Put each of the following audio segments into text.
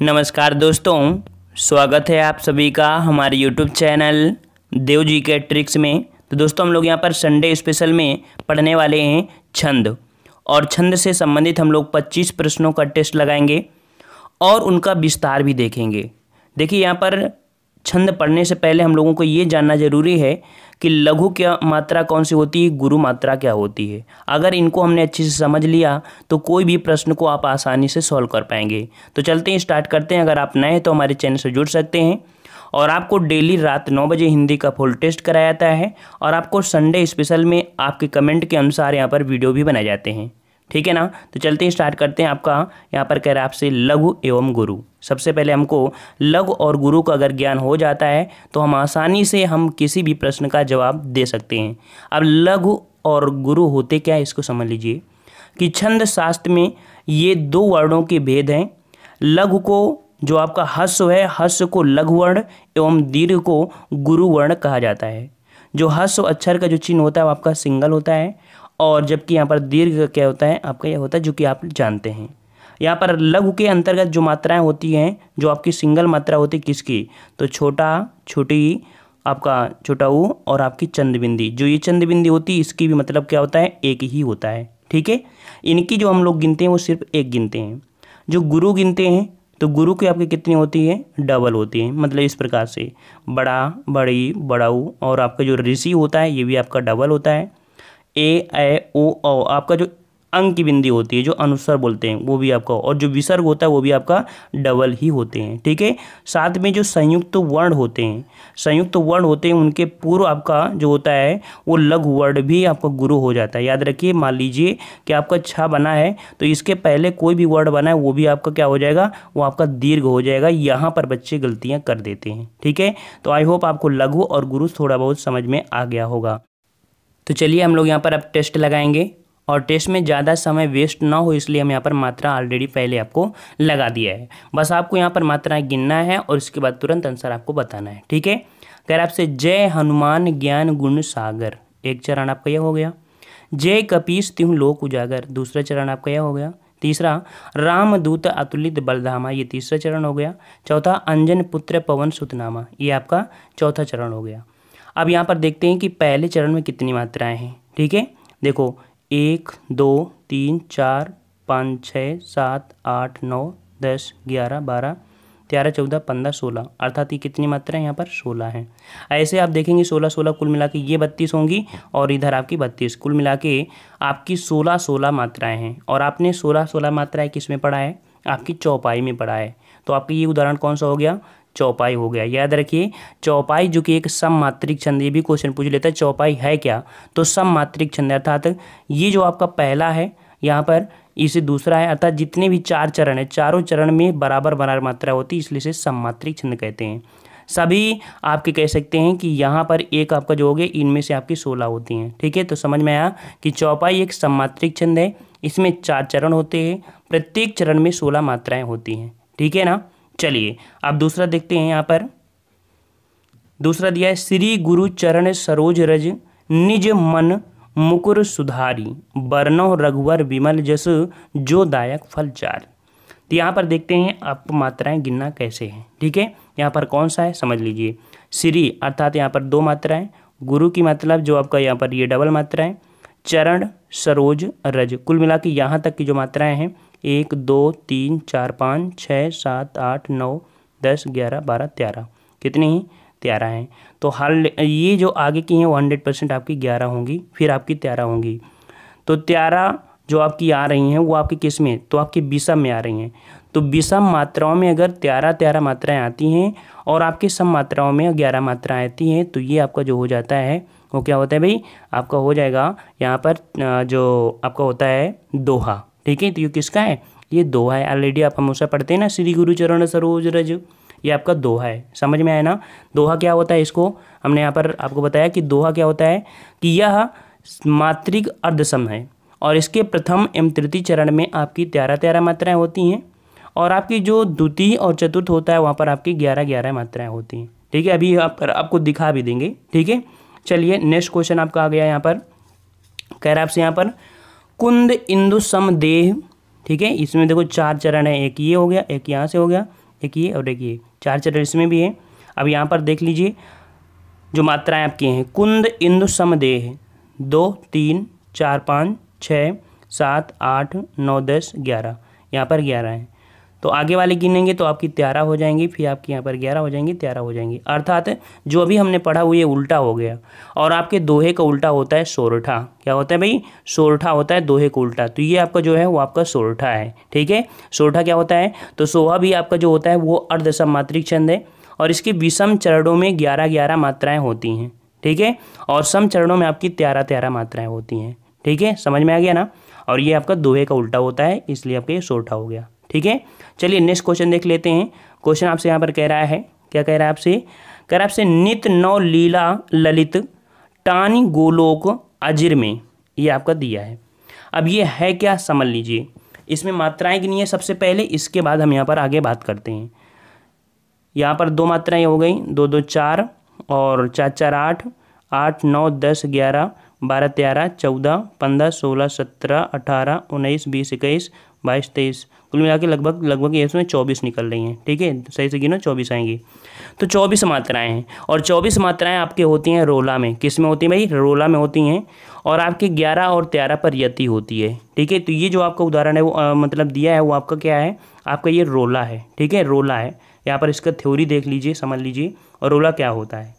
नमस्कार दोस्तों स्वागत है आप सभी का हमारे यूट्यूब चैनल देव जी के ट्रिक्स में तो दोस्तों हम लोग यहाँ पर संडे स्पेशल में पढ़ने वाले हैं छंद और छंद से संबंधित हम लोग 25 प्रश्नों का टेस्ट लगाएंगे और उनका विस्तार भी देखेंगे देखिए यहाँ पर छंद पढ़ने से पहले हम लोगों को ये जानना जरूरी है कि लघु क्या मात्रा कौन सी होती है गुरु मात्रा क्या होती है अगर इनको हमने अच्छे से समझ लिया तो कोई भी प्रश्न को आप आसानी से सॉल्व कर पाएंगे तो चलते हैं स्टार्ट करते हैं अगर आप नए हैं तो हमारे चैनल से जुड़ सकते हैं और आपको डेली रात नौ बजे हिंदी का फुल टेस्ट कराया जाता है और आपको संडे स्पेशल में आपके कमेंट के अनुसार यहाँ पर वीडियो भी बनाए जाते हैं ठीक है ना तो चलते हैं स्टार्ट करते हैं आपका यहाँ पर कह रहा आपसे लघु एवं गुरु सबसे पहले हमको लघु और गुरु का अगर ज्ञान हो जाता है तो हम आसानी से हम किसी भी प्रश्न का जवाब दे सकते हैं अब लघु और गुरु होते क्या है इसको समझ लीजिए कि छंद शास्त्र में ये दो वर्णों के भेद हैं लघु को जो आपका हस्व है हस्व को लघु वर्ण एवं दीर्घ को गुरु वर्ण कहा जाता है जो हस्व अक्षर का जो चिन्ह होता है वो आपका सिंगल होता है और जबकि यहाँ पर दीर्घ क्या होता है आपका यह होता है जो कि आप जानते हैं यहाँ पर लघु के अंतर्गत जो मात्राएं होती हैं जो आपकी सिंगल मात्रा होती है किसकी तो छोटा छोटी आपका छोटा ऊ और आपकी चंद्रबिंदी जो ये चंद्रबिंदी होती है इसकी भी मतलब क्या होता है एक ही होता है ठीक है इनकी जो हम लोग गिनते हैं वो सिर्फ एक गिनते हैं जो गुरु गिनते हैं तो गुरु की आपकी कितनी होती है डबल होती है मतलब इस प्रकार से बड़ा बड़ी बड़ाऊ और आपका जो ऋषि होता है ये भी आपका डबल होता है ए ए ओ औ आपका जो अंग की बिंदी होती है जो अनुसर बोलते हैं वो भी आपका और जो विसर्ग होता है वो भी आपका डबल ही होते हैं ठीक है साथ में जो संयुक्त तो वर्ण होते हैं संयुक्त तो वर्ण होते हैं उनके पूर्व आपका जो होता है वो लघु वर्ण भी आपका गुरु हो जाता है याद रखिए मान लीजिए कि आपका छा बना है तो इसके पहले कोई भी वर्ड बना है वो भी आपका क्या हो जाएगा वो आपका दीर्घ हो जाएगा यहाँ पर बच्चे गलतियाँ कर देते हैं ठीक है तो आई होप आपको लघु और गुरु थोड़ा बहुत समझ में आ गया होगा तो चलिए हम लोग यहाँ पर अब टेस्ट लगाएंगे और टेस्ट में ज़्यादा समय वेस्ट ना हो इसलिए हम यहाँ पर मात्रा ऑलरेडी पहले आपको लगा दिया है बस आपको यहाँ पर मात्रा गिनना है और इसके बाद तुरंत आंसर आपको बताना है ठीक है अगर आपसे जय हनुमान ज्ञान गुण सागर एक चरण आपका यह हो गया जय कपीस तिहु लोक उजागर दूसरा चरण आपका यह हो गया तीसरा रामदूत अतुलित बलधामा ये तीसरा चरण हो गया चौथा अंजन पुत्र पवन सुतनामा ये आपका चौथा चरण हो गया अब यहाँ पर देखते हैं कि पहले चरण में कितनी मात्राएँ हैं ठीक है देखो एक दो तीन चार पाँच छः सात आठ नौ दस ग्यारह बारह तेरह चौदह पंद्रह सोलह अर्थात ये कितनी मात्रा है यहाँ पर सोलह है ऐसे आप देखेंगे सोलह सोलह कुल मिला के ये बत्तीस होंगी और इधर आपकी बत्तीस कुल मिला के आपकी सोलह सोलह मात्राएं हैं और आपने सोलह सोलह मात्राएं किस में पढ़ा है आपकी चौपाई में पढ़ा है तो आपकी ये उदाहरण कौन सा हो गया चौपाई हो गया याद रखिए चौपाई जो कि एक सममात्रिक छंद ये भी क्वेश्चन पूछ लेता है चौपाई है क्या तो सममात्रिक छंद अर्थात ये जो आपका पहला है यहाँ पर इसे दूसरा है अर्थात जितने भी चार चरण है चारों चरण में बराबर बराबर मात्रा होती है इसलिए इसे सममात्रिक छंद कहते हैं सभी आपके कह सकते हैं कि यहाँ पर एक आपका जो हो गया इनमें से आपकी सोलह होती हैं ठीक है तो समझ में आया कि चौपाई एक सममात्रिक छंद है इसमें चार चरण होते हैं प्रत्येक चरण में सोलह मात्राएँ होती हैं ठीक है ना चलिए अब दूसरा देखते हैं यहाँ पर दूसरा दिया है श्री गुरु चरण सरोज रज निज मन मुकुर सुधारी वर्णो रघुवर विमल जस जो दायक चार तो यहाँ पर देखते हैं आप मात्राएं गिनना कैसे हैं ठीक है यहाँ पर कौन सा है समझ लीजिए श्री अर्थात यहाँ पर दो मात्राएं गुरु की मतलब जो आपका यहाँ पर ये डबल मात्राएं चरण सरोज रज कुल मिला के यहाँ तक की जो मात्राएं हैं एक दो तीन चार पाँच छः सात आठ नौ दस ग्यारह बारह तेरह कितने हैं तेरह हैं तो हाल ये जो आगे की हैं वो हंड्रेड परसेंट आपकी ग्यारह होंगी फिर आपकी तेरह होंगी तो तेरह जो आपकी आ रही हैं वो आपकी किस में तो आपकी विषम में आ रही हैं तो विषम मात्राओं में अगर तेरह तेरह मात्राएं आती हैं और आपकी सम मात्राओं में ग्यारह मात्राएं आती हैं तो ये आपका जो हो जाता है वो क्या होता है भाई आपका हो जाएगा यहाँ पर जो आपका होता है दोहा ठीक है तो ये किसका है ये दोहा है ऑलरेडी आप हमेशा पढ़ते हैं ना श्री गुरु चरण सरोज रज ये आपका दोहा है समझ में आया ना दोहा क्या होता है इसको हमने यहाँ पर आपको बताया कि दोहा क्या होता है कि यह मात्रिक अर्धसम है और इसके प्रथम एवं तृतीय चरण में आपकी तेरह तेरह मात्राएं होती हैं और आपकी जो द्वितीय और चतुर्थ होता है वहाँ पर आपकी ग्यारह ग्यारह मात्राएं होती हैं ठीक है अभी आप आपको दिखा भी देंगे ठीक है चलिए नेक्स्ट क्वेश्चन आपका आ गया यहाँ पर कह रहा आपसे यहाँ पर कुंद इंदु समदेह ठीक है इसमें देखो चार चरण है एक ये हो गया एक यहाँ से हो गया एक ये और एक ये चार चरण इसमें भी है अब यहाँ पर देख लीजिए जो मात्राएं आपकी हैं कुंद इंदु समदेह दो तीन चार पाँच छः सात आठ नौ दस ग्यारह यहाँ पर ग्यारह हैं तो आगे वाले गिनेंगे तो आपकी तेरह हो जाएंगी फिर आपकी यहाँ पर ग्यारह हो जाएंगी तेरह हो जाएंगी अर्थात जो अभी हमने पढ़ा वो ये उल्टा हो गया और आपके दोहे का उल्टा होता है सोरठा क्या होता है भाई सोरठा होता है दोहे का उल्टा तो ये आपका जो है वो आपका सोरठा है ठीक है सोरठा क्या होता है तो सोहा भी आपका जो होता है वो अर्धसम मात्रिक छंद है और इसके विषम चरणों में ग्यारह ग्यारह मात्राएँ होती हैं ठीक है और सम चरणों में आपकी तेरह तेरह मात्राएँ होती हैं ठीक है समझ में आ गया ना और ये आपका दोहे का उल्टा होता है इसलिए आपका ये सोरठा हो गया ठीक है चलिए नेक्स्ट क्वेश्चन देख लेते हैं क्वेश्चन आपसे यहाँ पर कह रहा है क्या कह रहा है आपसे कह रहा है आपसे नित नौ लीला ललित टानी गोलोक अजिर में ये आपका दिया है अब ये है क्या समझ लीजिए इसमें मात्राएं गिनी है सबसे पहले इसके बाद हम यहाँ पर आगे बात करते हैं यहाँ पर दो मात्राएं हो गई दो दो चार और चार चार आठ आठ नौ दस ग्यारह बारह तेरह चौदह पंद्रह सोलह सत्रह अठारह उन्नीस बीस इक्कीस बाईस तेईस कुल मिला के लगभग लगभग ये इसमें चौबीस निकल रही हैं ठीक है सही से गिनो चौबीस आएंगी तो चौबीस मात्राएँ हैं और चौबीस मात्राएँ आपके होती हैं रोला में किस में होती हैं भाई रोला में होती हैं और आपके ग्यारह और तेरह पर यति होती है ठीक है तो ये जो आपका उदाहरण है वो आ, मतलब दिया है वो आपका क्या है आपका ये रोला है ठीक है रोला है यहाँ पर इसका थ्योरी देख लीजिए समझ लीजिए और रोला क्या होता है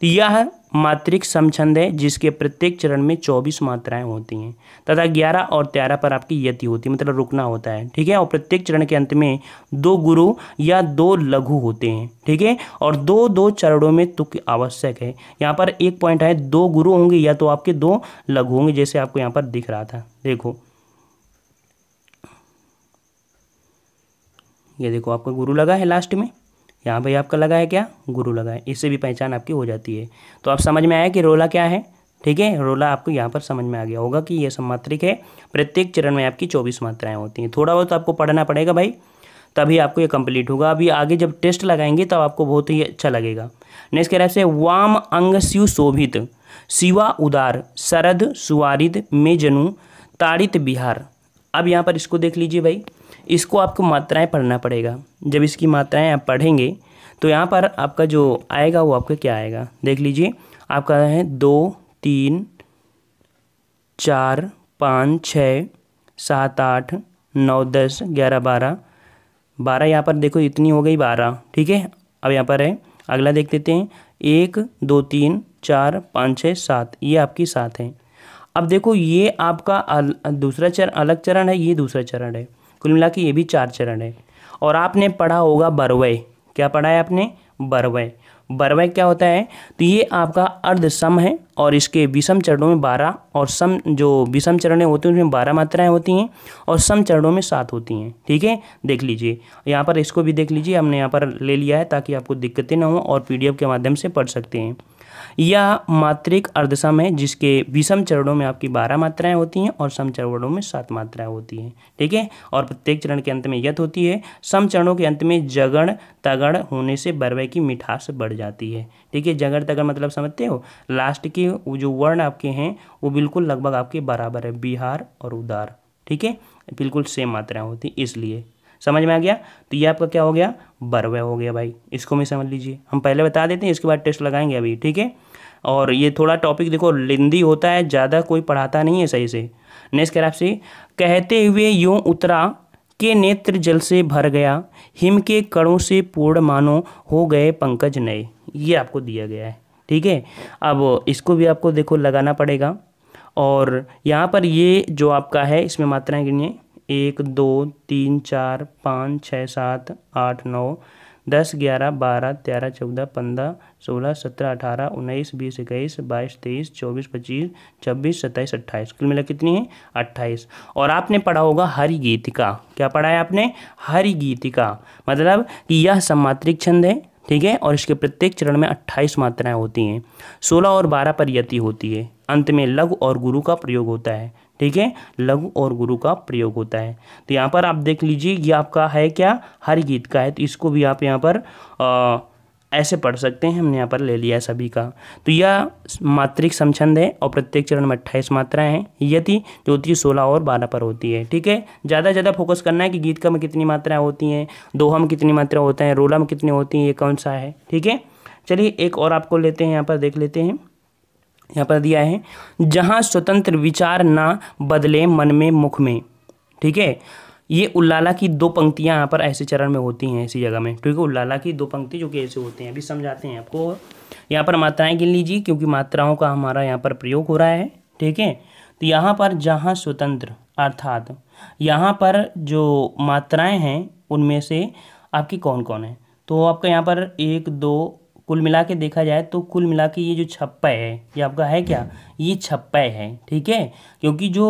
तो यह मात्रिक समछंद है जिसके प्रत्येक चरण में चौबीस मात्राएं होती हैं तथा ग्यारह और तेरह पर आपकी यति होती है मतलब रुकना होता है ठीक है और प्रत्येक चरण के अंत में दो गुरु या दो लघु होते हैं ठीक है और दो दो चरणों में तुक आवश्यक है यहाँ पर एक पॉइंट है दो गुरु होंगे या तो आपके दो लघु होंगे जैसे आपको यहाँ पर दिख रहा था देखो ये देखो आपका गुरु लगा है लास्ट में यहाँ पर आपका लगा है क्या गुरु लगा है इससे भी पहचान आपकी हो जाती है तो आप समझ में आया कि रोला क्या है ठीक है रोला आपको यहाँ पर समझ में आ गया होगा कि ये सम्मात्रिक है प्रत्येक चरण में आपकी चौबीस मात्राएँ होती हैं थोड़ा बहुत तो आपको पढ़ना पड़ेगा भाई तभी आपको ये कंप्लीट होगा अभी आगे जब टेस्ट लगाएंगे तब आपको बहुत ही अच्छा लगेगा नेक्स्ट कह रहा है वाम अंग शिव शोभित शिवा उदार शरद सुवारिद मेजनु ताड़ित बिहार अब यहाँ पर इसको देख लीजिए भाई इसको आपको मात्राएं पढ़ना पड़ेगा जब इसकी मात्राएं आप पढ़ेंगे तो यहाँ पर आपका जो आएगा वो आपका क्या आएगा देख लीजिए आपका है दो तीन चार पाँच छः सात आठ नौ दस ग्यारह बारह बारह यहाँ पर देखो इतनी हो गई बारह ठीक है अब यहाँ पर है अगला देख लेते हैं एक दो तीन चार पाँच छः सात ये आपकी सात है अब देखो ये आपका दूसरा चरण अलग चरण है ये दूसरा चरण है कुल मिला के ये भी चार चरण है और आपने पढ़ा होगा बरवय क्या पढ़ा है आपने बरवय बरवय क्या होता है तो ये आपका अर्ध सम है और इसके विषम चरणों में बारह और सम जो विषम चरणें होती हैं उसमें बारह मात्राएं होती हैं और सम चरणों में सात होती हैं ठीक है देख लीजिए यहाँ पर इसको भी देख लीजिए हमने यहाँ पर ले लिया है ताकि आपको दिक्कतें ना हों और पीडीएफ के माध्यम से पढ़ सकते हैं यह मात्रिक अर्धसम है जिसके विषम चरणों में आपकी बारह मात्राएं होती हैं और सम चरणों में सात मात्राएं होती हैं ठीक है और प्रत्येक चरण के अंत में यत होती है सम चरणों के अंत में जगण तगड़ होने से बरवे की मिठास बढ़ जाती है ठीक है जगड़ तगड़ मतलब समझते हो लास्ट के जो वर्ण आपके हैं वो बिल्कुल लगभग आपके बराबर है बिहार और उदार ठीक है बिल्कुल सेम मात्राएँ होती इसलिए समझ में आ गया तो ये आपका क्या हो गया बरवे हो गया भाई इसको भी समझ लीजिए हम पहले बता देते हैं इसके बाद टेस्ट लगाएंगे अभी ठीक है और ये थोड़ा टॉपिक देखो लिंदी होता है ज़्यादा कोई पढ़ाता नहीं है सही से नेक्स्ट कह रहा आपसे कहते हुए यूँ उतरा के नेत्र जल से भर गया हिम के कणों से पूर्ण मानो हो गए पंकज नए ये आपको दिया गया है ठीक है अब इसको भी आपको देखो लगाना पड़ेगा और यहाँ पर ये जो आपका है इसमें मात्राएं गिनिए एक दो तीन चार पाँच छः सात आठ नौ दस ग्यारह बारह तेरह चौदह पंद्रह सोलह सत्रह अठारह उन्नीस बीस इक्कीस बाईस तेईस चौबीस पच्चीस छब्बीस सत्ताईस अट्ठाईस कुल मिला कितनी है अट्ठाईस और आपने पढ़ा होगा हरि गीतिका क्या पढ़ा है आपने हरि गीतिका मतलब कि यह सम्मात्रिक छंद है ठीक है और इसके प्रत्येक चरण में अट्ठाईस मात्राएँ होती हैं सोलह और बारह पर यति होती है अंत में लघु और गुरु का प्रयोग होता है ठीक है लघु और गुरु का प्रयोग होता है तो यहाँ पर आप देख लीजिए ये आपका है क्या हर गीत का है तो इसको भी आप यहाँ पर आ, ऐसे पढ़ सकते हैं हमने यहाँ पर ले लिया सभी का तो यह मात्रिक समछंद है और प्रत्येक चरण में अट्ठाईस मात्राएं हैं यदि जो होती है सोलह और बारह पर होती है ठीक है ज़्यादा ज़्यादा फोकस करना है कि गीत का में कितनी मात्राएं होती हैं दोहा में कितनी मात्रा होते है रोला में कितनी होती हैं ये कौन सा है ठीक है चलिए एक और आपको लेते हैं यहाँ पर देख लेते हैं यहाँ पर दिया है जहाँ स्वतंत्र विचार ना बदले मन में मुख में ठीक है ये उल्लाला की दो पंक्तियाँ यहाँ पर ऐसे चरण में होती हैं ऐसी जगह में ठीक है उल्लाला की दो पंक्ति जो कि ऐसे होते हैं अभी समझाते हैं आपको यहाँ पर मात्राएं गिन लीजिए क्योंकि मात्राओं का हमारा यहाँ पर प्रयोग हो रहा है ठीक है तो यहाँ पर जहाँ स्वतंत्र अर्थात यहाँ पर जो मात्राएं हैं उनमें से आपकी कौन कौन है तो आपका यहाँ पर एक दो कुल मिला के देखा जाए तो कुल मिला के ये जो छप्पा है ये आपका है क्या हम्म। ये छप्पा है ठीक है क्योंकि जो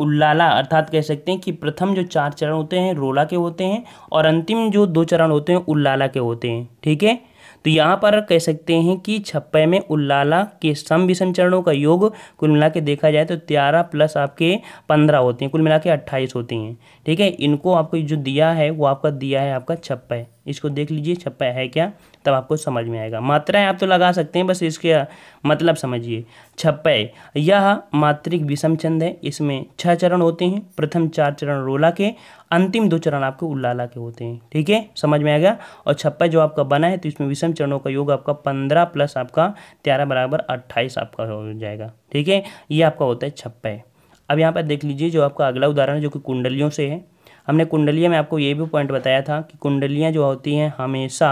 उल्लाला अर्थात कह सकते हैं कि प्रथम जो चार चरण होते हैं रोला के होते हैं और अंतिम जो दो चरण होते हैं उल्लाला के होते हैं ठीक है तो यहाँ पर कह सकते हैं कि छप्पे में उल्लाला के सम विषम चरणों का योग कुल मिला के देखा जाए तो तेरह प्लस आपके पंद्रह होते हैं कुल मिला के अट्ठाईस होते हैं ठीक है इनको आपको जो दिया है वो आपका दिया है आपका छप्पे इसको देख लीजिए छप्पा है क्या तब आपको समझ में आएगा मात्राएं आप तो लगा सकते हैं बस इसके मतलब समझिए छप्पे यह मात्रिक विषम छंद है इसमें छह चरण होते हैं प्रथम चार चरण रोला के अंतिम दो चरण आपको उल्लाला के होते हैं ठीक है समझ में आएगा और छप्पा जो आपका बना है तो इसमें विषम चरणों का योग आपका पंद्रह प्लस आपका तेरह बराबर अट्ठाईस आपका हो जाएगा ठीक है ये आपका होता है छप्पे अब यहाँ पर देख लीजिए जो आपका अगला उदाहरण जो कि कुंडलियों से है हमने कुंडलियाँ में आपको ये भी पॉइंट बताया था कि कुंडलियाँ जो होती हैं हमेशा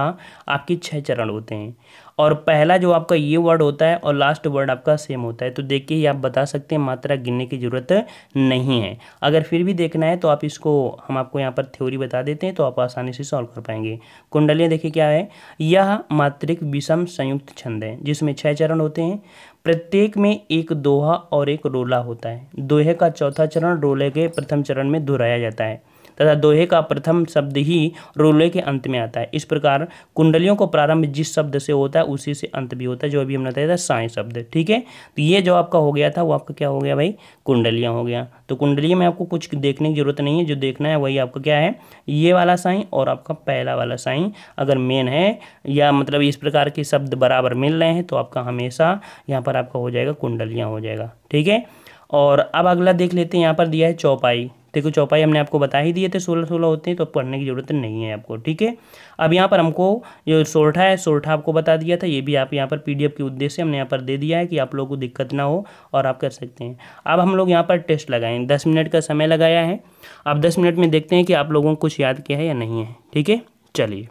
आपकी छः चरण होते हैं और पहला जो आपका ये वर्ड होता है और लास्ट वर्ड आपका सेम होता है तो देखिए ही आप बता सकते हैं मात्रा गिनने की ज़रूरत नहीं है अगर फिर भी देखना है तो आप इसको हम आपको यहाँ पर थ्योरी बता देते हैं तो आप आसानी से सॉल्व कर पाएंगे कुंडलियाँ देखिए क्या है यह मात्रिक विषम संयुक्त छंद है जिसमें छः चरण होते हैं प्रत्येक में एक दोहा और एक रोला होता है दोहे का चौथा चरण रोले के प्रथम चरण में दोहराया जाता है तथा दोहे का प्रथम शब्द ही रोले के अंत में आता है इस प्रकार कुंडलियों को प्रारंभ जिस शब्द से होता है उसी से अंत भी होता है जो अभी हमने बताया था साई शब्द ठीक है तो ये जो आपका हो गया था वो आपका क्या हो गया भाई कुंडलियाँ हो गया तो कुंडली में आपको कुछ देखने की जरूरत नहीं है जो देखना है वही आपका क्या है ये वाला साई और आपका पहला वाला साई अगर मेन है या मतलब इस प्रकार के शब्द बराबर मिल रहे हैं तो आपका हमेशा यहाँ पर आपका हो जाएगा कुंडलियाँ हो जाएगा ठीक है और अब अगला देख लेते हैं यहाँ पर दिया है चौपाई देखो चौपाई हमने आपको बता ही दिए थे सोलह सोलह होते हैं तो पढ़ने की ज़रूरत नहीं है आपको ठीक है अब यहाँ पर हमको जो सोरठा है सोरठा आपको बता दिया था ये भी आप यहाँ पर पी के उद्देश्य हमने यहाँ पर दे दिया है कि आप लोगों को दिक्कत ना हो और आप कर सकते हैं अब हम लोग यहाँ पर टेस्ट लगाएँ दस मिनट का समय लगाया है आप दस मिनट में देखते हैं कि आप लोगों को कुछ याद किया है या नहीं है ठीक है चलिए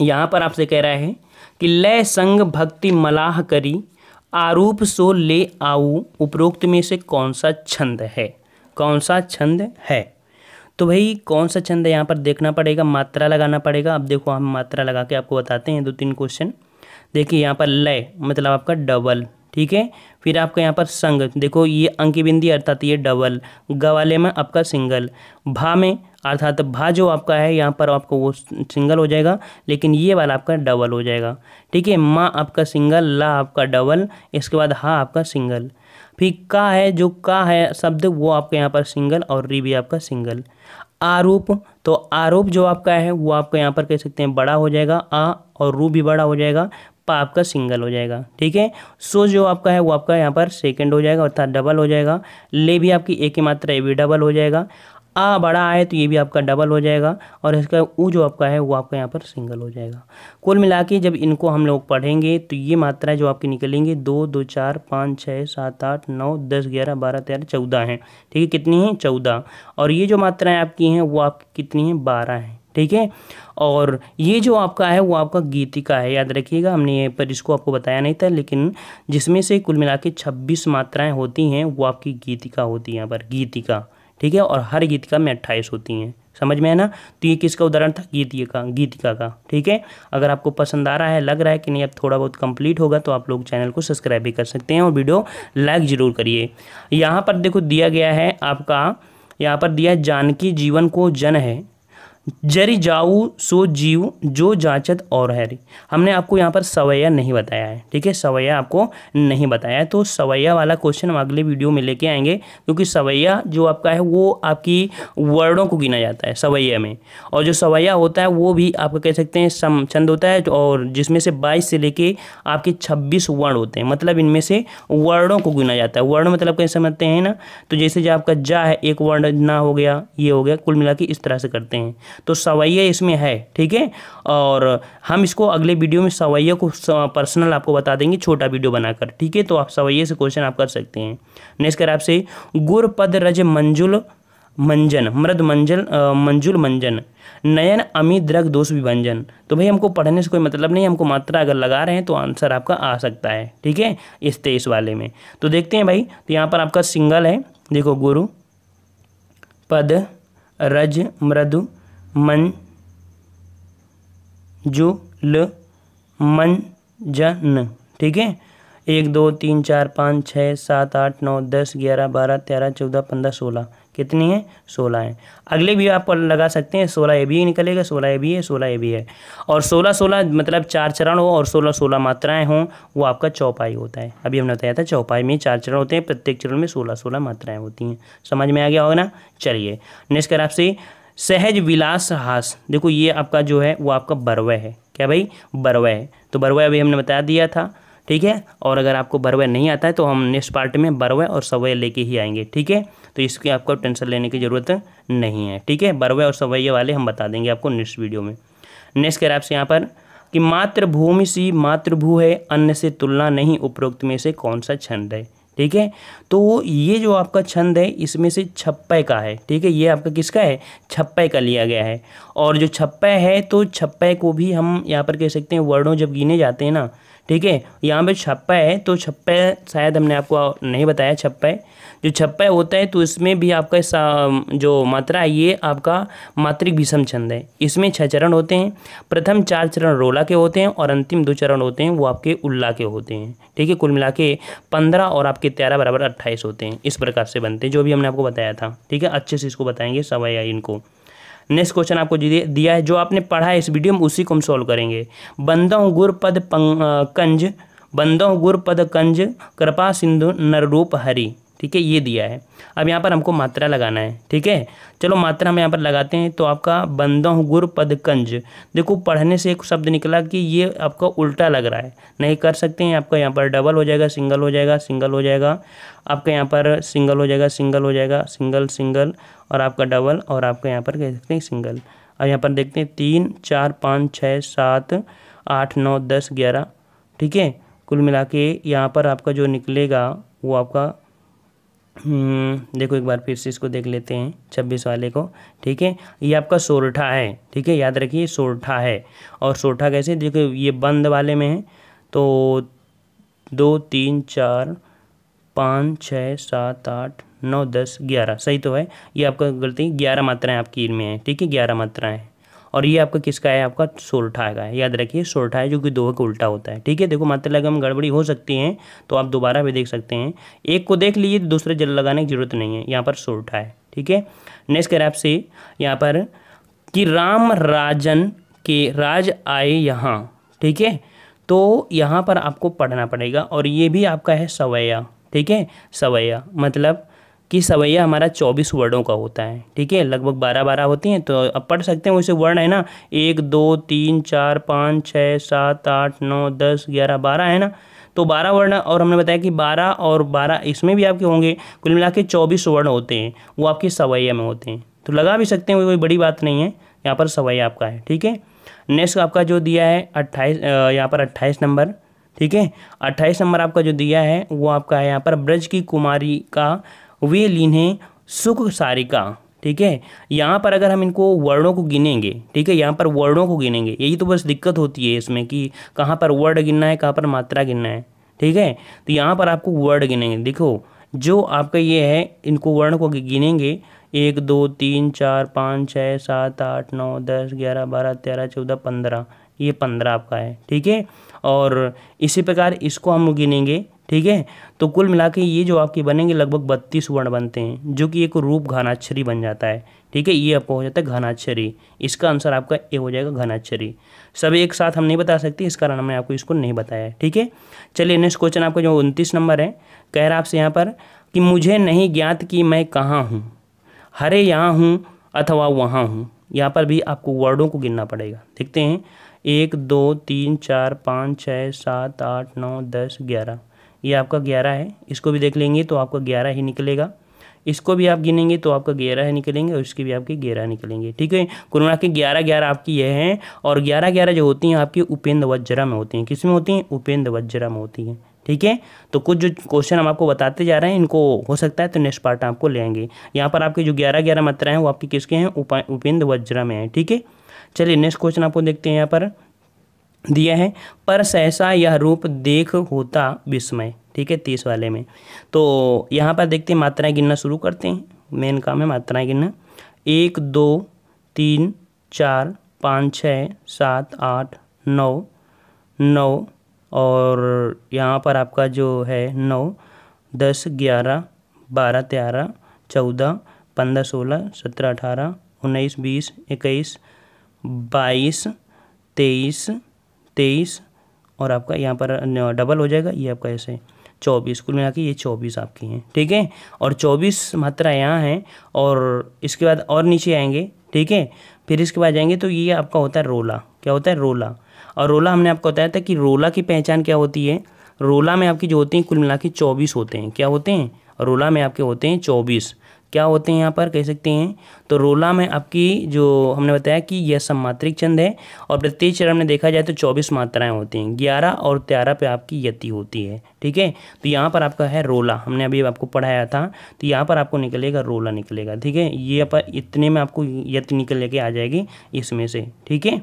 यहाँ पर आपसे कह रहा है कि लय संग भक्ति मलाह करी आरूप सो ले आऊ उपरोक्त में से कौन सा छंद है कौन सा छंद है तो भाई कौन सा छंद है यहाँ पर देखना पड़ेगा मात्रा लगाना पड़ेगा अब देखो हम मात्रा लगा के आपको बताते हैं दो तीन क्वेश्चन देखिए यहाँ पर लय मतलब आपका डबल ठीक है फिर आपका यहाँ पर संग देखो ये अंकी बिंदी अर्थात ये डबल ग वाले में आपका सिंगल भा में अर्थात भा जो आपका है यहाँ पर आपको वो सिंगल हो जाएगा लेकिन ये वाला आपका डबल हो जाएगा ठीक है माँ आपका सिंगल ला आपका डबल इसके बाद हा आपका सिंगल फिर का है जो का है शब्द वो आपका यहाँ पर सिंगल और री भी आपका सिंगल आरोप तो आरोप जो आपका है वो आपका यहाँ पर कह सकते हैं बड़ा हो जाएगा आ और रू भी बड़ा हो जाएगा पा आपका सिंगल हो जाएगा ठीक है सो जो आपका है वो आपका यहाँ पर सेकंड हो जाएगा अर्थात डबल हो जाएगा ले भी आपकी एक ही मात्रा ए भी डबल हो जाएगा आ बड़ा आए तो ये भी आपका डबल हो जाएगा और इसका ऊ जो आपका है वो आपका यहाँ पर सिंगल हो जाएगा कुल मिला के जब इनको हम लोग पढ़ेंगे तो ये मात्रा जो आपकी निकलेंगी दो दो चार पाँच छः सात आठ नौ दस ग्यारह बारह तेरह चौदह हैं ठीक है कितनी हैं चौदह और ये जो मात्राएँ आपकी हैं वो आपकी कितनी हैं बारह हैं ठीक है और ये जो आपका है वो आपका गीतिका है याद रखिएगा हमने ये पर इसको आपको बताया नहीं था लेकिन जिसमें से कुल मिला के छब्बीस मात्राएँ होती हैं वो आपकी गीतिका होती है यहाँ पर गीतिका ठीक है और हर गीतिका में अट्ठाईस होती हैं समझ में है ना तो ये किसका उदाहरण था गीतिका का गीतिका का ठीक है अगर आपको पसंद आ रहा है लग रहा है कि नहीं अब थोड़ा बहुत कंप्लीट होगा तो आप लोग चैनल को सब्सक्राइब भी कर सकते हैं और वीडियो लाइक ज़रूर करिए यहाँ पर देखो दिया गया है आपका यहाँ पर दिया जानकी जीवन को जन है जरि जाऊ सो जीव जो जांचत और हैरी हमने आपको यहाँ पर सवैया नहीं बताया है ठीक है सवैया आपको नहीं बताया है तो सवैया वाला क्वेश्चन हम अगले वीडियो में लेके आएंगे क्योंकि सवैया जो आपका है वो आपकी वर्डों को गिना जाता है सवैया में और जो सवैया होता है वो भी आप कह सकते हैं सम छंद होता है और जिसमें से बाईस से लेके आपके छब्बीस वर्ण होते हैं मतलब इनमें से वर्णों को गिना जाता है वर्ण मतलब कहीं समझते हैं ना तो जैसे जो आपका जा है एक वर्ण ना हो गया ये हो गया कुल मिला इस तरह से करते हैं तो सवैया इसमें है ठीक है और हम इसको अगले वीडियो में सवैया को पर्सनल आपको बता देंगे छोटा वीडियो बनाकर ठीक है तो आप सवैया से क्वेश्चन आप कर सकते हैं नेक्स्ट कर आपसे गुरपद रज मंजुल मंजन मृद मंजन मंजुल मंजन नयन अमित द्रग दोष विभंजन तो भाई हमको पढ़ने से कोई मतलब नहीं हमको मात्रा अगर लगा रहे हैं तो आंसर आपका आ सकता है ठीक है इस तेईस वाले में तो देखते हैं भाई तो यहाँ पर आपका सिंगल है देखो गुरु पद रज मृदु मन जो ल मन जन ठीक है एक दो तीन चार पाँच छः सात आठ नौ दस ग्यारह बारह तेरह चौदह पंद्रह सोलह कितनी है सोलह है अगले भी आप लगा सकते हैं सोलह ए भी निकलेगा सोलह ए भी है सोलह ए भी है और सोलह सोलह मतलब चार चरण हो और सोलह सोलह मात्राएं हों वो आपका चौपाई होता है अभी हमने बताया था चौपाई में चार चरण होते हैं प्रत्येक चरण में सोलह सोलह मात्राएं होती हैं समझ में आ गया होगा ना चलिए नेक्स्ट कर आपसे सहज विलास हास देखो ये आपका जो है वो आपका बरवय है क्या भाई बरवय है तो बरवय अभी हमने बता दिया था ठीक है और अगर आपको बरवय नहीं आता है तो हम नेक्स्ट पार्ट में बरवय और सवय लेके ही आएंगे ठीक है तो इसकी आपको टेंशन लेने की ज़रूरत नहीं है ठीक है बरवय और सवैये वाले हम बता देंगे आपको नेक्स्ट वीडियो में नेक्स्ट कह आपसे यहाँ पर कि मातृभूमि सी मातृभू है अन्य से तुलना नहीं उपरोक्त में से कौन सा छंद है ठीक है तो ये जो आपका छंद है इसमें से छप्पे का है ठीक है ये आपका किसका है छप्पे का लिया गया है और जो छप्पे है तो छप्पे को भी हम यहाँ पर कह सकते हैं वर्णों जब गिने जाते हैं ना ठीक है यहाँ पे छप्पा है तो छप्पा शायद हमने आपको नहीं बताया छप्पा जो छप्पा होता है तो इसमें भी आपका जो मात्रा है ये आपका मात्रिक विषम छंद है इसमें छः चरण होते हैं प्रथम चार चरण रोला के होते हैं और अंतिम दो चरण होते हैं वो आपके उल्ला के होते हैं ठीक है कुल मिला के पंद्रह और आपके तेरह बराबर अट्ठाईस होते हैं इस प्रकार से बनते हैं जो भी हमने आपको बताया था ठीक है अच्छे से इसको बताएंगे सवाई इनको नेक्स्ट क्वेश्चन आपको दिया है जो आपने पढ़ा है इस वीडियो में उसी को हम सोल्व करेंगे बंदा गुर गुरपद पंग, कंज बंदा गुर गुरपद कंज कृपा सिंधु नर रूप हरी ठीक है ये दिया है अब यहाँ पर हमको मात्रा लगाना है ठीक है चलो मात्रा हम यहाँ पर लगाते हैं तो आपका बंदा गुर पद कंज देखो पढ़ने से एक शब्द निकला कि ये आपका उल्टा लग रहा है नहीं कर सकते हैं आपका यहाँ पर डबल हो जाएगा सिंगल हो जाएगा सिंगल हो जाएगा आपका यहाँ पर सिंगल हो जाएगा सिंगल हो जाएगा सिंगल सिंगल और आपका डबल और आपका यहाँ पर कह सकते हैं सिंगल और यहाँ पर देखते हैं तीन चार पाँच छः सात आठ नौ दस ग्यारह ठीक है कुल मिला के यहाँ पर आपका जो निकलेगा वो आपका हम्म, देखो एक बार फिर से इसको देख लेते हैं छब्बीस वाले को ठीक है ये आपका सोरठा है ठीक है याद रखिए सोरठा है और सोरठा कैसे देखो ये बंद वाले में है तो दो तीन चार पाँच छः सात आठ नौ दस ग्यारह सही तो है ये आपका गलती ग्यारह मात्राएं आपकी इनमें है ठीक है ग्यारह मात्राएं और ये आपका किसका है आपका सोरठा का है याद रखिए सोरठा है जो कि दोहे का उल्टा होता है ठीक है देखो मात्र लगम गड़बड़ी हो सकती है तो आप दोबारा भी देख सकते हैं एक को देख लीजिए दूसरे जल लगाने की जरूरत नहीं है यहाँ पर सोरठा है ठीक है नेक्स्ट कर आपसे यहाँ पर कि राम राजन के राज आए यहाँ ठीक है तो यहाँ पर आपको पढ़ना पड़ेगा और ये भी आपका है सवैया ठीक है सवैया मतलब कि सवैया हमारा चौबीस वर्डों का होता है ठीक है लगभग बारह बारह होती हैं तो अब पढ़ सकते हैं वैसे वर्ण है ना एक दो तीन चार पाँच छः सात आठ नौ दस ग्यारह बारह है ना तो बारह वर्ण और हमने बताया कि बारह और बारह इसमें भी आपके होंगे कुल मिला के चौबीस वर्ण होते हैं वो आपके सवैया में होते हैं तो लगा भी सकते हैं कोई बड़ी बात नहीं है यहाँ पर सवैया आपका है ठीक है नेक्स्ट आपका जो दिया है अट्ठाईस यहाँ पर अट्ठाईस नंबर ठीक है अट्ठाईस नंबर आपका जो दिया है वो आपका है यहाँ पर ब्रज की कुमारी का वे लीन्हें सुख सारिका ठीक है यहाँ पर अगर हम इनको वर्णों को गिनेंगे ठीक है यहाँ पर वर्णों को गिनेंगे यही तो बस दिक्कत होती है इसमें कि कहाँ पर वर्ड गिनना है कहाँ पर मात्रा गिनना है ठीक है तो यहाँ पर आपको वर्ड गिनेंगे देखो जो आपका ये है इनको वर्ण को गिनेंगे एक दो तीन चार पाँच छः सात आठ नौ दस ग्यारह बारह तेरह चौदह पंद्रह ये पंद्रह आपका है ठीक है और इसी प्रकार इसको हम गिनेंगे ठीक है तो कुल मिला के ये जो आपके बनेंगे लगभग बत्तीस वर्ण बनते हैं जो कि एक रूप घनाक्षरी बन जाता है ठीक है ये आपको हो जाता है घनाक्षरी इसका आंसर आपका ए हो जाएगा घनाक्षरी सब एक साथ हम नहीं बता सकते इस कारण हमने आपको इसको नहीं बताया ठीक है चलिए नेक्स्ट क्वेश्चन आपका जो उनतीस नंबर है कह रहा आपसे यहाँ पर कि मुझे नहीं ज्ञात कि मैं कहाँ हूँ हरे यहाँ हूँ अथवा वहाँ हूँ यहाँ पर भी आपको वर्डों को गिनना पड़ेगा देखते हैं एक दो तीन चार पाँच छः सात आठ नौ दस ग्यारह ये आपका ग्यारह है इसको भी देख लेंगे तो आपका ग्यारह ही निकलेगा इसको भी आप गिनेंगे तो आपका ग्यारह है निकलेंगे और इसके भी आपके ग्यारह निकलेंगे ठीक है कोरोना के ग्यारह ग्यारह आपकी ये हैं और ग्यारह ग्यारह जो होती हैं आपकी उपेंद्र वज्रा में होती हैं किस में होती हैं उपेंद्र वज्रा में होती हैं ठीक है तो कुछ जो क्वेश्चन हम आपको बताते जा रहे हैं इनको हो सकता है तो नेक्स्ट पार्ट आपको लेंगे यहाँ पर आपके जो ग्यारह ग्यारह मात्रा हैं वो आपकी किसके हैं उपेंद्र वज्रा में है ठीक है चलिए नेक्स्ट क्वेश्चन आपको देखते हैं यहाँ पर दिया है पर सहसा यह रूप देख होता विस्मय ठीक है तीस वाले में तो यहाँ पर देखते हैं मात्राएं गिनना शुरू करते हैं मेन काम है मात्राएं गिनना एक दो तीन चार पाँच छः सात आठ नौ नौ और यहाँ पर आपका जो है नौ दस ग्यारह बारह तेरह चौदह पंद्रह सोलह सत्रह अठारह उन्नीस बीस इक्कीस बाईस तेईस तेईस और आपका यहाँ पर डबल हो जाएगा ये आपका ऐसे चौबीस कुल मिला के ये चौबीस आपकी हैं ठीक है और चौबीस मात्रा यहाँ है और इसके बाद और नीचे आएंगे ठीक है फिर इसके बाद जाएंगे तो ये आपका होता है रोला क्या होता है रोला और रोला हमने आपको बताया था कि रोला की पहचान क्या होती है रोला में आपकी जो होती हैं कुल मिला के चौबीस होते हैं क्या होते हैं रोला में आपके होते हैं चौबीस क्या होते हैं यहाँ पर कह सकते हैं तो रोला में आपकी जो हमने बताया कि यह सम्मात्रिक छंद है और प्रत्येक चरण में देखा जाए तो चौबीस मात्राएँ होती हैं ग्यारह और तेरह पे आपकी यति होती है ठीक है तो यहाँ पर आपका है रोला हमने अभी आपको पढ़ाया था तो यहाँ पर आपको निकलेगा रोला निकलेगा ठीक है ये पर इतने में आपको यति निकल के आ जाएगी इसमें से ठीक है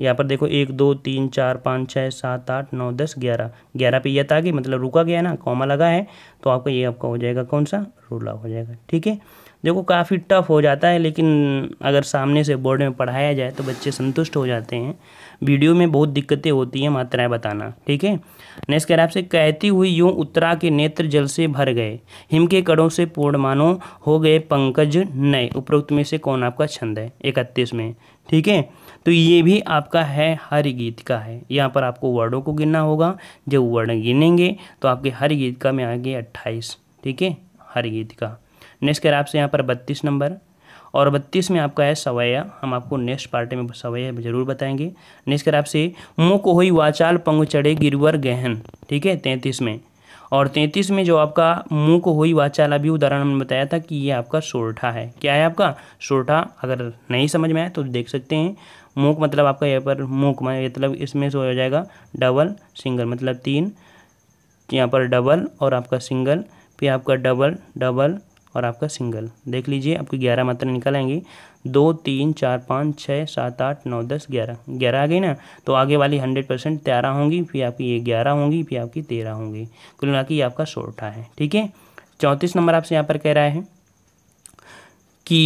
यहाँ पर देखो एक दो तीन चार पाँच छः सात आठ नौ दस ग्यारह ग्यारह पे यत आ गई मतलब रुका गया ना कॉमा लगा है तो आपका ये आपका हो जाएगा कौन सा रूला हो जाएगा ठीक है देखो काफ़ी टफ हो जाता है लेकिन अगर सामने से बोर्ड में पढ़ाया जाए तो बच्चे संतुष्ट हो जाते हैं वीडियो में बहुत दिक्कतें होती हैं मात्राएं बताना ठीक है नेक्स्ट कह रहा आपसे कहती हुई यूं उत्तरा के नेत्र जल से भर गए हिम के कड़ों से पूर्णमानो हो गए पंकज नए उपरोक्त में से कौन आपका छंद है इकतीस में ठीक है तो ये भी आपका है हर गीत का है यहाँ पर आपको वर्डों को गिनना होगा जब वर्ण गिनेंगे तो आपके हर गीत का में आएंगे अट्ठाईस ठीक है हर गीत का नेक्स्ट कर आपसे यहाँ पर बत्तीस नंबर और बत्तीस में आपका है सवैया हम आपको नेक्स्ट पार्ट में सवैया जरूर बताएंगे नेक्स्ट कर आपसे मुँह को हुई वाचाल पंग चढ़े गिरवर गहन ठीक है तैंतीस में और तैंतीस में जो आपका मुँह को हुई वाचाला भी उदाहरण हमने बताया था कि ये आपका सोरठा है क्या है आपका सोरठा अगर नहीं समझ में आए तो देख सकते हैं मुँह मतलब आपका यहाँ पर मुँह मतलब इसमें से हो जाएगा डबल सिंगल मतलब तीन यहाँ पर डबल और आपका सिंगल फिर आपका डबल डबल और आपका सिंगल देख लीजिए आपकी ग्यारह मात्रा निकल आएंगी दो तीन चार पाँच छः सात आठ नौ दस ग्यारह ग्यारह आ गई ना तो आगे वाली हंड्रेड परसेंट तेरह होंगी फिर आपकी ये ग्यारह होंगी फिर आपकी तेरह होंगी कुल मिला ये आपका सोठा है ठीक है चौंतीस नंबर आपसे यहाँ पर कह रहा है कि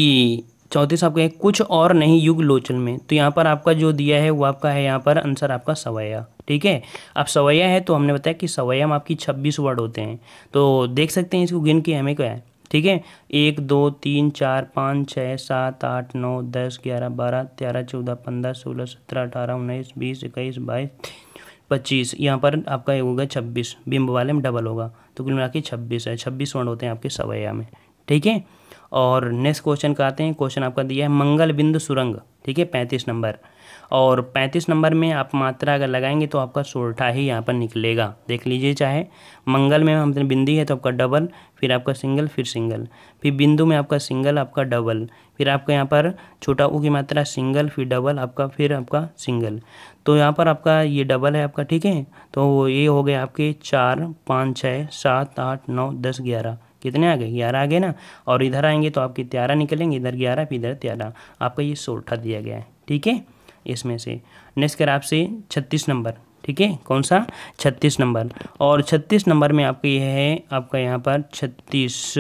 चौंतीस आपको कुछ और नहीं युग लोचन में तो यहाँ पर आपका जो दिया है वो आपका है यहाँ पर आंसर आपका सवैया ठीक है अब सवैया है तो हमने बताया कि सवैया में आपकी छब्बीस वर्ड होते हैं तो देख सकते हैं इसको गिन के हमें क्या है ठीक है एक दो तीन चार पाँच छः सात आठ नौ दस ग्यारह बारह तेरह चौदह पंद्रह सोलह सत्रह अठारह उन्नीस बीस इक्कीस बाईस पच्चीस यहाँ पर आपका ये होगा छब्बीस बिंब वाले में डबल होगा तो कुल मिला के छब्बीस है छब्बीस वर्ण होते हैं आपके सवैया में ठीक है और नेक्स्ट क्वेश्चन का आते हैं क्वेश्चन आपका दिया है मंगल बिंदु सुरंग ठीक है पैंतीस नंबर और पैंतीस नंबर में आप मात्रा अगर लगाएंगे तो आपका सोल्ठा ही यहाँ पर निकलेगा देख लीजिए चाहे मंगल में हमने बिंदी है तो आपका डबल फिर आपका सिंगल फिर सिंगल फिर बिंदु में आपका सिंगल आपका डबल फिर आपका यहाँ पर छोटा ऊ की मात्रा सिंगल फिर डबल आपका फिर आपका सिंगल तो यहाँ पर आपका ये डबल है आपका ठीक है तो ये हो गया आपके चार पाँच छः सात आठ नौ दस ग्यारह कितने आ गए ग्यारह आ गए ना और इधर आएंगे तो आपके त्यारह निकलेंगे इधर ग्यारह फिर इधर त्यारह आपका ये सोलठा दिया गया है ठीक है इसमें से नेक्स्ट कर आपसे छत्तीस नंबर ठीक है कौन सा छत्तीस नंबर और छत्तीस नंबर में आपका यह है आपका यहाँ पर छत्तीस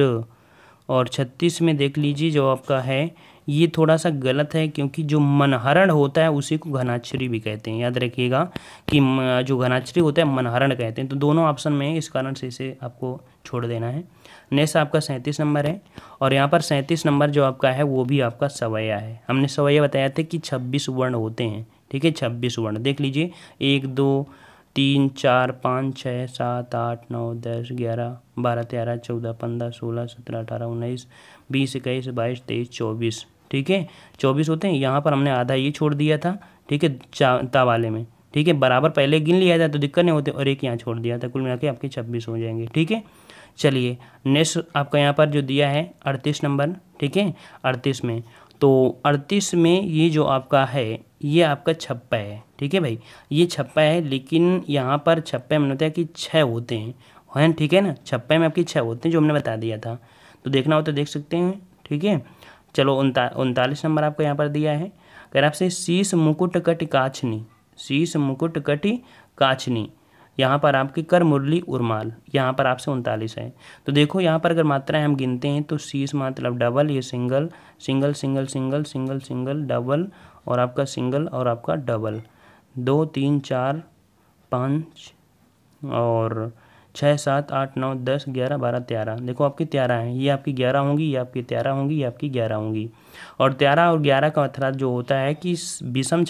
और छत्तीस में देख लीजिए जो आपका है ये थोड़ा सा गलत है क्योंकि जो मनहरण होता है उसी को घनाक्षरी भी कहते हैं याद रखिएगा कि जो घनाक्षरी होता है मनहरण कहते हैं तो दोनों ऑप्शन में है इस कारण से इसे आपको छोड़ देना है नेक्स्ट आपका सैंतीस नंबर है और यहाँ पर सैंतीस नंबर जो आपका है वो भी आपका सवैया है हमने सवैया बताया था कि छब्बीस वर्ण होते हैं ठीक है छब्बीस वर्ण देख लीजिए एक दो तीन चार पाँच छः सात आठ नौ दस ग्यारह बारह तेरह चौदह पंद्रह सोलह सत्रह अठारह उन्नीस बीस इक्कीस बाईस तेईस चौबीस ठीक है चौबीस होते हैं यहाँ पर हमने आधा ये छोड़ दिया था ठीक है ता वाले में ठीक है बराबर पहले गिन लिया था तो दिक्कत नहीं होती और एक यहाँ छोड़ दिया था कुल मिला के आपके छब्बीस हो जाएंगे ठीक है चलिए नेक्स्ट आपका यहाँ पर जो दिया है अड़तीस नंबर ठीक है अड़तीस में तो अड़तीस में ये जो आपका है ये आपका छप्पा है ठीक है भाई ये छप्पा है लेकिन यहाँ पर छप्पे में होता है कि छः होते हैं हैं ठीक है ना छप्पे में आपके छः होते हैं जो हमने बता दिया था तो देखना हो तो देख सकते हैं ठीक है चलो उनता उनतालीस नंबर आपको यहाँ पर दिया है अगर आपसे शीश मुकुट कट काछनी शीश मुकुट कटी काछनी यहाँ पर आपकी कर मुरली उर्माल यहाँ पर आपसे उनतालीस है तो देखो यहाँ पर अगर मात्राएं हम गिनते हैं तो शीश मतलब डबल ये single single single single single single double और आपका सिंगल और आपका डबल दो तीन चार पाँच और छः सात आठ नौ दस ग्यारह बारह तेरह देखो आपकी तेरह हैं ये आपकी ग्यारह होंगी ये आपकी तेरह होंगी ये आपकी ग्यारह होंगी और त्यारा और ग्यारह का अर्थात जो होता है कि विषम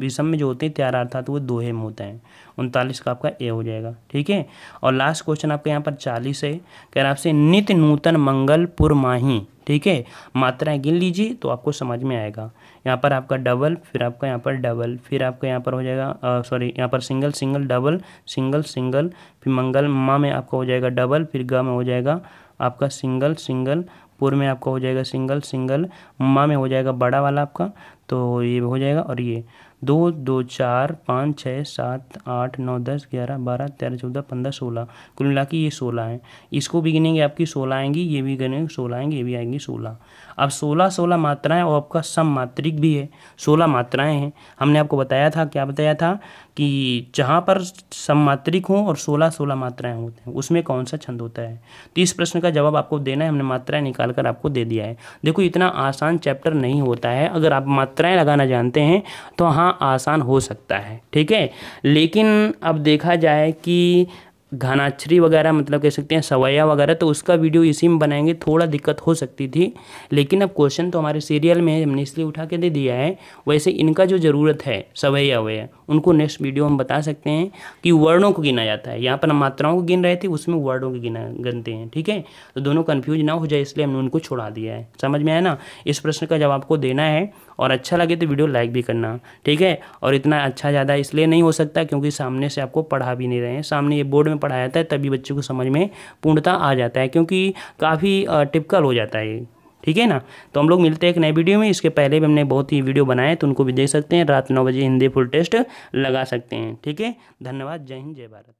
विषम में जो होते हैं त्यारा अर्थात वो दोहे में होता है उनतालीस का आपका ए हो जाएगा ठीक है और लास्ट क्वेश्चन आपका यहाँ पर चालीस है कह रहा आपसे नित्य नूतन मंगलपुर माही ठीक है मात्राएं गिन लीजिए तो आपको समझ में आएगा यहाँ पर आपका डबल फिर आपका यहाँ पर डबल फिर आपका यहाँ पर हो जाएगा सॉरी यहाँ पर single single double single single फिर मंगल माँ में आपका हो जाएगा डबल फिर ग में हो जाएगा आपका सिंगल सिंगल पूर्व में आपका हो जाएगा सिंगल सिंगल माँ में हो जाएगा बड़ा वाला आपका तो ये हो जाएगा और ये दो दो चार पाँच छः सात आठ नौ दस ग्यारह बारह तेरह चौदह पंद्रह सोलह कुल मिला के ये सोलह हैं इसको भी गिनेंगे आपकी सोलह आएंगी ये भी गिनेंगे सोलह आएंगे ये भी आएंगी सोलह अब सोलह सोलह मात्राएं और आपका सम मात्रिक भी है सोलह मात्राएं हैं हमने आपको बताया था क्या बताया था कि जहाँ पर सममात्रिक हों और सोलह सोलह मात्राएं होते हैं उसमें कौन सा छंद होता है तो इस प्रश्न का जवाब आपको देना है हमने मात्राएं निकाल कर आपको दे दिया है देखो इतना आसान चैप्टर नहीं होता है अगर आप मात्राएं लगाना जानते हैं तो हाँ आसान हो सकता है ठीक है लेकिन अब देखा जाए कि घनाक्षरी वगैरह मतलब कह सकते हैं सवैया वगैरह तो उसका वीडियो इसी में बनाएंगे थोड़ा दिक्कत हो सकती थी लेकिन अब क्वेश्चन तो हमारे सीरियल में है हमने इसलिए उठा के दे दिया है वैसे इनका जो ज़रूरत है सवैया वैया उनको नेक्स्ट वीडियो हम बता सकते हैं कि वर्णों को गिना जाता है यहाँ पर हम मात्राओं को गिन रहे थे उसमें वर्णों को गिना गिनते हैं ठीक है तो दोनों कन्फ्यूज ना हो जाए इसलिए हमने उनको छोड़ा दिया है समझ में आया ना इस प्रश्न का जवाब आपको देना है और अच्छा लगे तो वीडियो लाइक भी करना ठीक है और इतना अच्छा ज़्यादा इसलिए नहीं हो सकता क्योंकि सामने से आपको पढ़ा भी नहीं रहे हैं सामने ये बोर्ड में पढ़ाया जाता है तभी बच्चों को समझ में पूर्णता आ जाता है क्योंकि काफ़ी टिपिकल हो जाता है ठीक है ना तो हम लोग मिलते हैं एक नए वीडियो में इसके पहले भी हमने बहुत ही वीडियो बनाए तो उनको भी देख सकते हैं रात नौ बजे हिंदी फुल टेस्ट लगा सकते हैं ठीक है धन्यवाद जय हिंद जय भारत